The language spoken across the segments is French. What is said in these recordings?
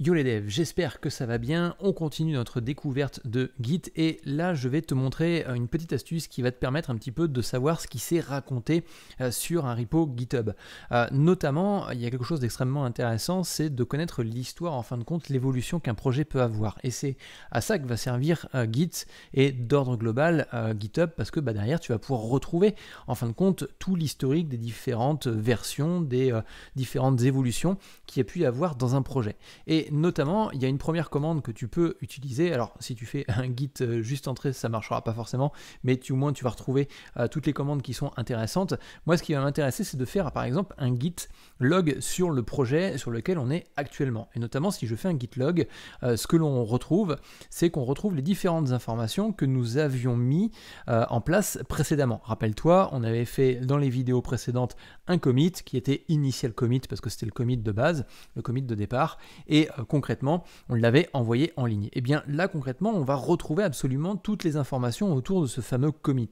Yo les devs, j'espère que ça va bien. On continue notre découverte de Git et là je vais te montrer euh, une petite astuce qui va te permettre un petit peu de savoir ce qui s'est raconté euh, sur un repo GitHub. Euh, notamment, il y a quelque chose d'extrêmement intéressant, c'est de connaître l'histoire, en fin de compte, l'évolution qu'un projet peut avoir. Et c'est à ça que va servir Git et d'ordre global GitHub parce que bah, derrière tu vas pouvoir retrouver, en fin de compte, tout l'historique des différentes versions, des différentes évolutions qu'il y a pu y avoir dans un projet. Et notamment, il y a une première commande que tu peux utiliser. Alors, si tu fais un git euh, juste entrée, ça marchera pas forcément, mais tu, au moins tu vas retrouver euh, toutes les commandes qui sont intéressantes. Moi, ce qui va m'intéresser, c'est de faire par exemple un git log sur le projet sur lequel on est actuellement. Et notamment, si je fais un git log, euh, ce que l'on retrouve, c'est qu'on retrouve les différentes informations que nous avions mis en place précédemment. Rappelle-toi, on avait fait dans les vidéos précédentes un commit qui était initial commit parce que c'était le commit de base, le commit de départ, et euh, concrètement on l'avait envoyé en ligne. Et eh bien là concrètement on va retrouver absolument toutes les informations autour de ce fameux commit.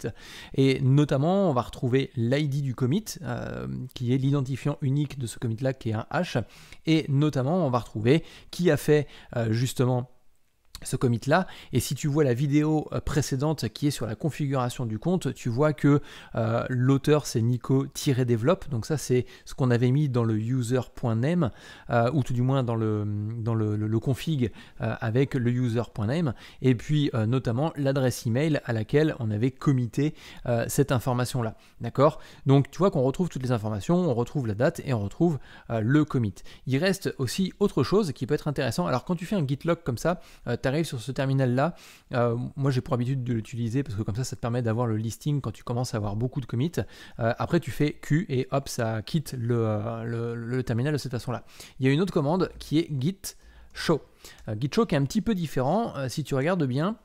Et notamment on va retrouver l'ID du commit euh, qui est l'identifiant unique de ce commit là qui est un H. Et notamment on va retrouver qui a fait euh, justement ce commit là et si tu vois la vidéo euh, précédente qui est sur la configuration du compte tu vois que euh, l'auteur c'est nico-develop donc ça c'est ce qu'on avait mis dans le user.name euh, ou tout du moins dans le dans le, config avec le user.name et puis notamment l'adresse email à laquelle on avait commité cette information là d'accord donc tu vois qu'on retrouve toutes les informations on retrouve la date et on retrouve le commit il reste aussi autre chose qui peut être intéressant alors quand tu fais un git log comme ça tu sur ce terminal-là, euh, moi j'ai pour habitude de l'utiliser parce que comme ça, ça te permet d'avoir le listing quand tu commences à avoir beaucoup de commits. Euh, après, tu fais Q et hop, ça quitte euh, le, le, terminal de cette façon-là. Il y a une autre commande qui est git show. git show qui est un petit peu différent. si tu regardes bien,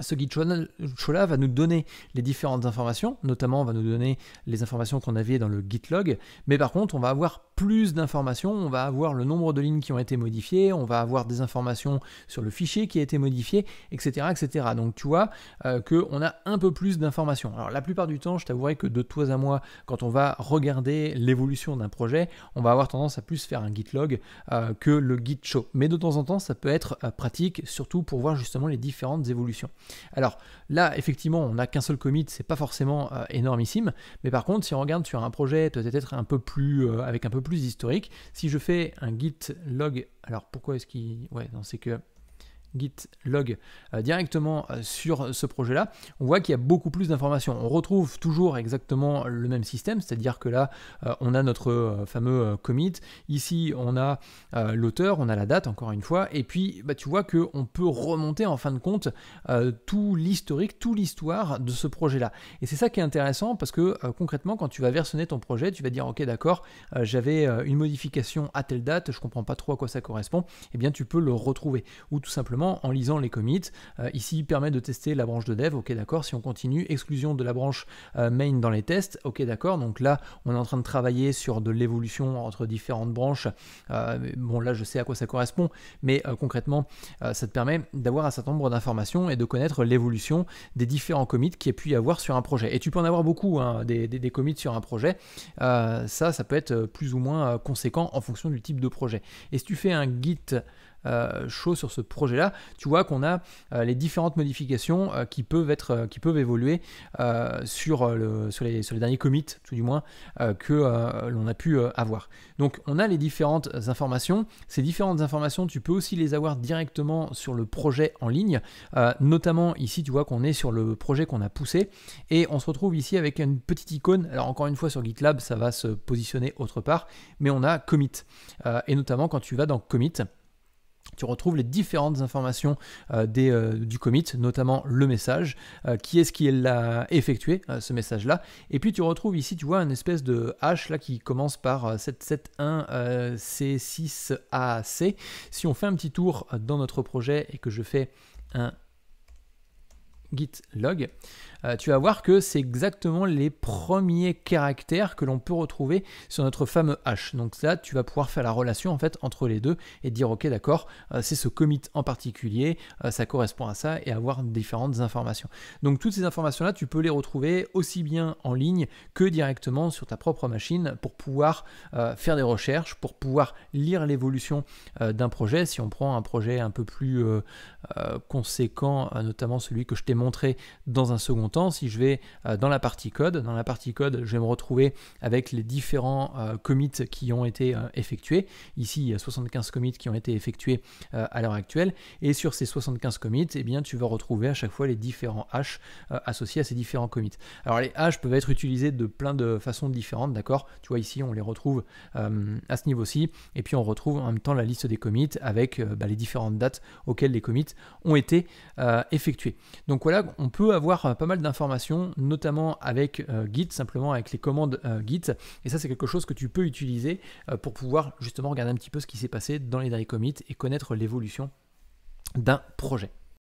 ce git show là va nous donner les différentes informations, notamment va nous donner les informations qu'on avait dans le git log, mais par contre on va avoir plus d'informations, on va avoir le nombre de lignes qui ont été modifiées, on va avoir des informations sur le fichier qui a été modifié, etc. etc. Donc tu vois euh, que qu'on a un peu plus d'informations. Alors la plupart du temps, je t'avouerai que de toi à moi, quand on va regarder l'évolution d'un projet, on va avoir tendance à plus faire un git log euh, que le git show. Mais de temps en temps, ça peut être euh, pratique, surtout pour voir justement les différentes évolutions. Alors là, effectivement, on n'a qu'un seul commit, c'est pas forcément énormissime, mais par contre, si on regarde sur un projet peut-être un peu plus avec un peu plus plus historique. Si je fais un git log, alors pourquoi est-ce qu'il... Ouais, non, c'est que git log euh, directement euh, sur ce projet-là, on voit qu'il y a beaucoup plus d'informations. On retrouve toujours exactement le même système, c'est-à-dire que là, euh, on a notre fameux commit, ici on a l'auteur, on a la date encore une fois, et puis bah, tu vois qu'on peut remonter en fin de compte tout l'historique, toute l'histoire de ce projet-là. Et c'est ça qui est intéressant parce que concrètement, quand tu vas versionner ton projet, tu vas dire ok d'accord, j'avais une modification à telle date, je comprends pas trop à quoi ça correspond, et eh bien tu peux le retrouver. Ou tout simplement en lisant les commits. Euh, ici, il permet de tester la branche de dev, ok d'accord, si on continue, exclusion de la branche euh, main dans les tests, ok d'accord, donc là, on est en train de travailler sur de l'évolution entre différentes branches. Euh, bon, là, je sais à quoi ça correspond, mais concrètement, ça te permet d'avoir un certain nombre d'informations et de connaître l'évolution des différents commits qu'il y a pu y avoir sur un projet. Et tu peux en avoir beaucoup, hein, des, des, commits sur un projet. ça, ça peut être plus ou moins conséquent en fonction du type de projet. Et si tu fais un git euh, chaud sur ce projet-là, tu vois qu'on a euh, les différentes modifications euh, qui peuvent être, qui peuvent évoluer sur, le, sur, les, derniers commits, tout du moins, que l'on a pu avoir. Donc on a les différentes informations. Ces différentes informations, tu peux aussi les avoir directement sur le projet en ligne. notamment ici, tu vois qu'on est sur le projet qu'on a poussé et on se retrouve ici avec une petite icône. Alors encore une fois sur GitLab, ça va se positionner autre part, mais on a commit. et notamment quand tu vas dans commit, tu retrouves les différentes informations euh, des, euh, du commit, notamment le message, euh, qui est-ce qui l'a effectué, ce message-là. Et puis tu retrouves ici, tu vois, une espèce de H là qui commence par 771C6AC. Si on fait un petit tour dans notre projet et que je fais un git log, euh, tu vas voir que c'est exactement les premiers caractères que l'on peut retrouver sur notre fameux hash. Donc là, tu vas pouvoir faire la relation en fait entre les deux et dire ok d'accord, euh, c'est ce commit en particulier, euh, ça correspond à ça et avoir différentes informations. Donc toutes ces informations là, tu peux les retrouver aussi bien en ligne que directement sur ta propre machine pour pouvoir faire des recherches, pour pouvoir lire l'évolution d'un projet. Si on prend un projet un peu plus conséquent, notamment celui que je t'ai montrer dans un second temps. Si je vais euh, dans la partie code, dans la partie code, je vais me retrouver avec les différents euh, euh, commits qui ont été effectués. Ici, il y a 75 commits qui ont été effectués à l'heure actuelle. Et sur ces 75 commits, eh bien, tu vas retrouver à chaque fois les différents hash associés à ces différents commits. Alors les hash peuvent être utilisés de plein de façons différentes, d'accord Tu vois ici, on les retrouve à ce niveau-ci, et puis on retrouve en même temps la liste des commits avec bah, les différentes dates auxquelles les commits ont été effectués. Donc on peut avoir euh, pas mal d'informations, notamment avec euh, Git, simplement avec les commandes euh, Git. Et ça, c'est quelque chose que tu peux utiliser pour pouvoir justement regarder un petit peu ce qui s'est passé dans les derniers commits et connaître l'évolution d'un projet.